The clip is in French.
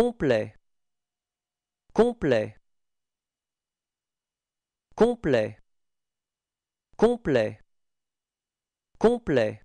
complet complet complet complet complet